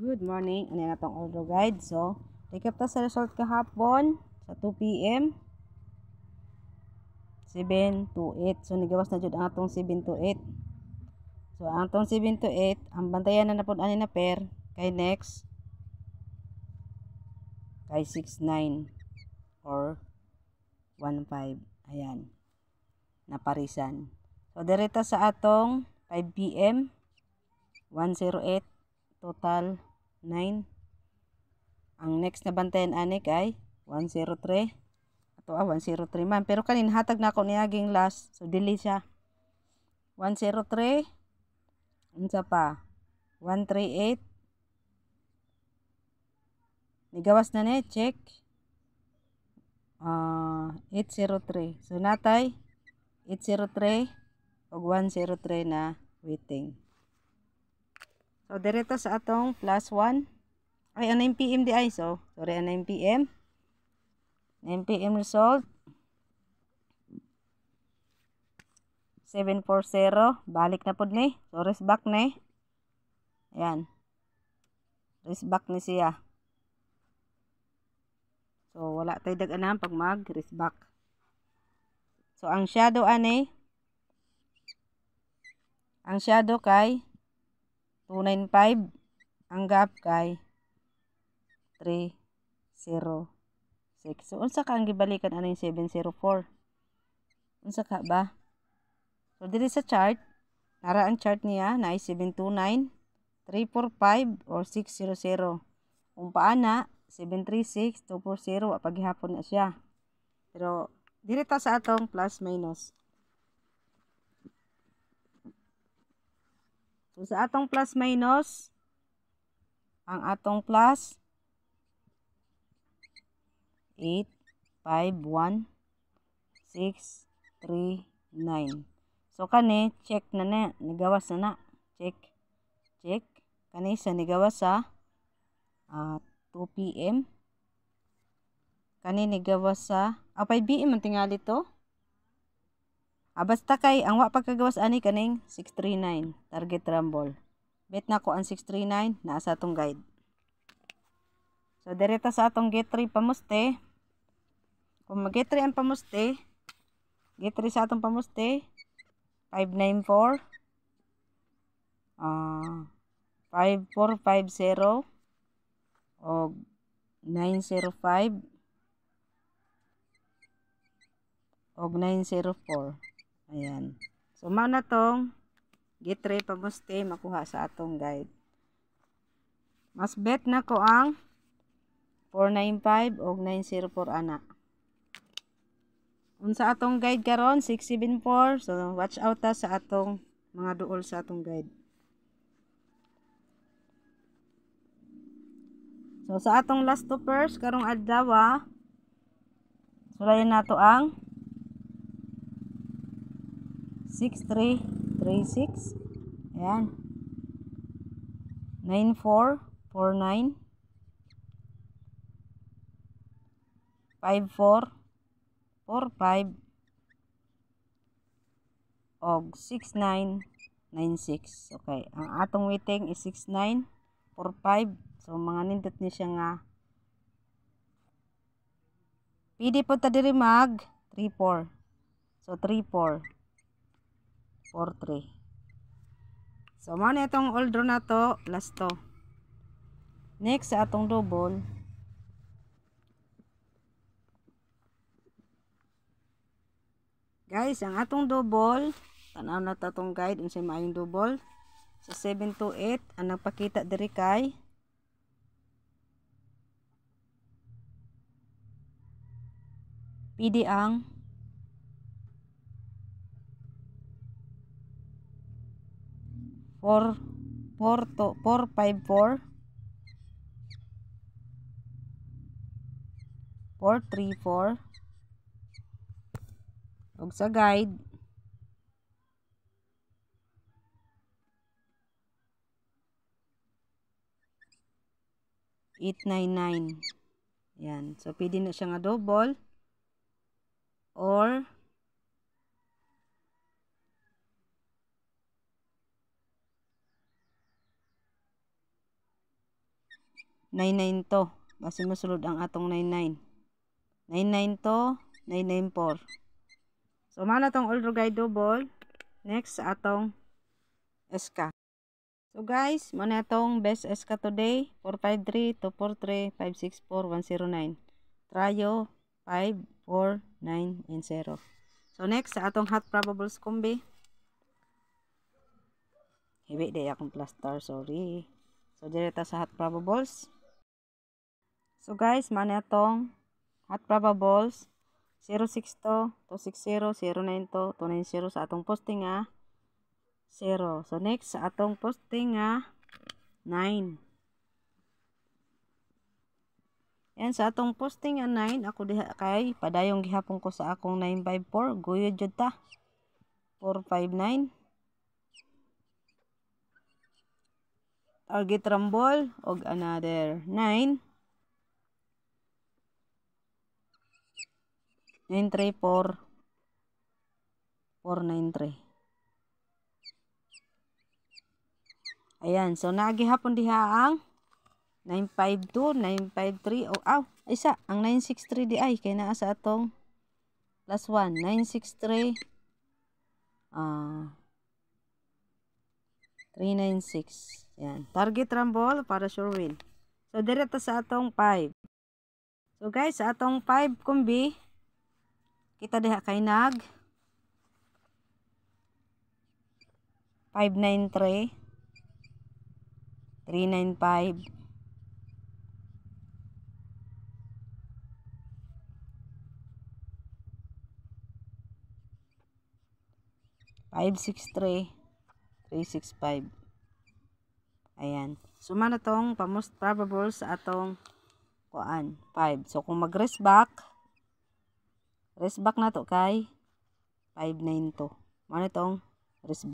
Good morning. Ano na tong audio guide. So, recap ta sa result kahapon sa 2 p.m. 7 to 8. So, nigawas na jud ang atong 7 to 8. So, ang atong 7 to 8, ang bantayan na napod ani na pair kay next kay 69 or 15. Ayan. Naparisan. So, direta sa atong 5 p.m. 108 total 9. Ang next na bantayan anik ay 103. Ato ah 103 man pero kanin hatag na ako aging last so dili siya. 103 unsa pa 138 Nigawas na ni check uh, ah, 803 so natay 803 og 103 na waiting So, direto sa atong plus 1. Ay, ano yung PM di So, sorry, ano yung PM? Ano PM result? 740. Balik na po ni. So, rest back ni. Ayan. Rest back ni siya. So, wala tayo dag-anam pag mag rest back. So, ang shadow ani ang shadow kay 295 ang gap kay 306 so unsa ka ang gibalikan aning 704 unsa ka ba so dili sa chart nara ang chart niya na 729 345 or 600 kung paana 736 240 paghihapon na siya pero dili ta sa atong plus minus So, sa atong plus minus, ang atong plus, 8, 5, 1, 6, 3, 9. So, kani, check na na. Nigawas na na. Check. Check. Kani, sa nigawas sa uh, 2 p.m. Kani, nigawas sa, ah, 5 p.m. Ah, ang tingali to. Abasta ah, basta kay, ang wa pagkagawas ani kaning 639, target rumble. Bet na ko ang 639, naa sa atong guide. So, direta sa atong get 3 pamuste. Kung mag 3 ang pamuste, get 3 sa atong pamuste, 594, uh, 5450, o 905, og 904. Ayan. So, mao na tong get ready pamuste makuha sa atong guide. Mas bet na ko ang 495 og 904 ana. Unsa atong guide karon 674. So, watch out ta sa atong mga duol sa atong guide. So, sa atong last two pairs, karong adlaw, ah, sulayan nato ang 6336 ayan 9449 5445 og 6996 okay ang atong waiting is 6945 so mga nindot ni siya nga pwede po ta diri mag 34 so 34 43 So, mo na itong old row na to, last to. Next, sa atong double, Guys, ang atong double, tanaw na to guide, unsay maayong double. Sa 7 to 8, ang nagpakita diri kay PD ang 4 4 to 4 5 4 4 3 4 og sa guide eight nine nine yan so pwede na siyang double or 99 to. Basi mosulod ang atong 99. 99 to, 994. So, mana tong old rugay double. Next, atong SK. So, guys, muna itong best SK today. 453 to 43 564 109. Trio, 5, 4, 9, and 0. So, next, sa atong hot probables kumbi. Hiwi, day akong plaster, sorry. So, dire ta sa hot probables. So guys, mana atong hot prava balls 062 260 092 290 sa atong posting ah. 0. So next sa atong posting ah, 9. Yan sa atong posting ah, nga 9 ako diha kay padayong gihapon ko sa akong 954 guyod jud ta 459 target rumble og another 9 934 493 ayan so nagihapon diha ang 952 953 oh aw isa ang 963 di ay kay naa sa atong plus 1 963 ah uh, 396 Ayan. target rumble para sure win so direkta sa atong 5 so guys sa atong 5 kumbi Kita diha kay nag 593 395 563 365 Ayan. Suma na tong most probable sa atong kuan 5. So kung mag-rest back Resback back na to kay 5.9 to. itong rest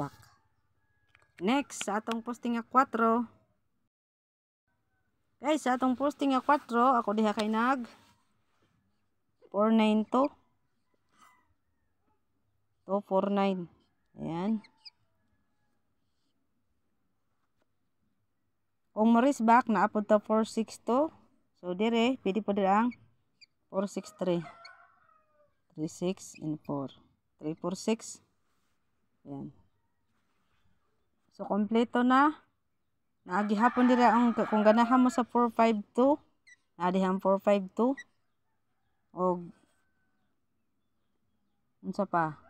Next, sa atong posting nga 4. Guys, sa atong posting nga 4, ako diha kay nag 492. to. 4.9. Ayan. Kung mo-risk back, naapod to 4.6 So, dire, pwede po dire ang 4.63. 3, 6, and 4. 3, 4, 6. Ayan. So, kompleto na. Naagihapon dira ang kung ganahan mo sa 452, naadihan 452 O, unsa pa?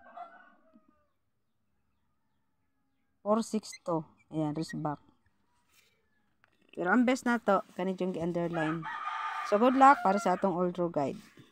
462. Ayan, risk back. Pero ang best na to, kanit yung underline. So, good luck para sa atong old draw guide.